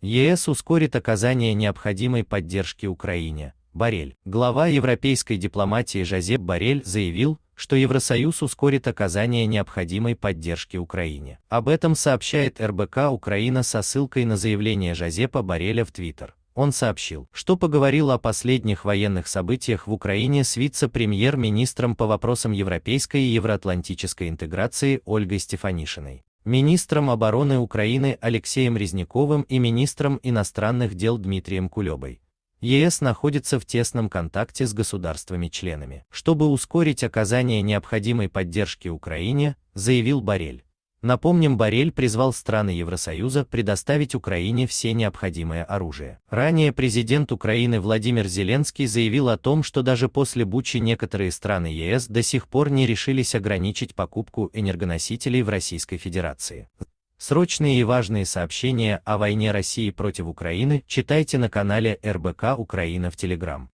ЕС ускорит оказание необходимой поддержки Украине. Барель. Глава европейской дипломатии Жозеп Барель заявил, что Евросоюз ускорит оказание необходимой поддержки Украине. Об этом сообщает РБК Украина со ссылкой на заявление Жозепа Бареля в Твиттер. Он сообщил, что поговорил о последних военных событиях в Украине с вице-премьер-министром по вопросам европейской и евроатлантической интеграции Ольгой Стефанишиной министром обороны Украины Алексеем Резниковым и министром иностранных дел Дмитрием Кулебой. ЕС находится в тесном контакте с государствами-членами, чтобы ускорить оказание необходимой поддержки Украине, заявил Барель. Напомним, Барель призвал страны Евросоюза предоставить Украине все необходимое оружие. Ранее президент Украины Владимир Зеленский заявил о том, что даже после Бучи некоторые страны ЕС до сих пор не решились ограничить покупку энергоносителей в Российской Федерации. Срочные и важные сообщения о войне России против Украины читайте на канале РБК Украина в Телеграм.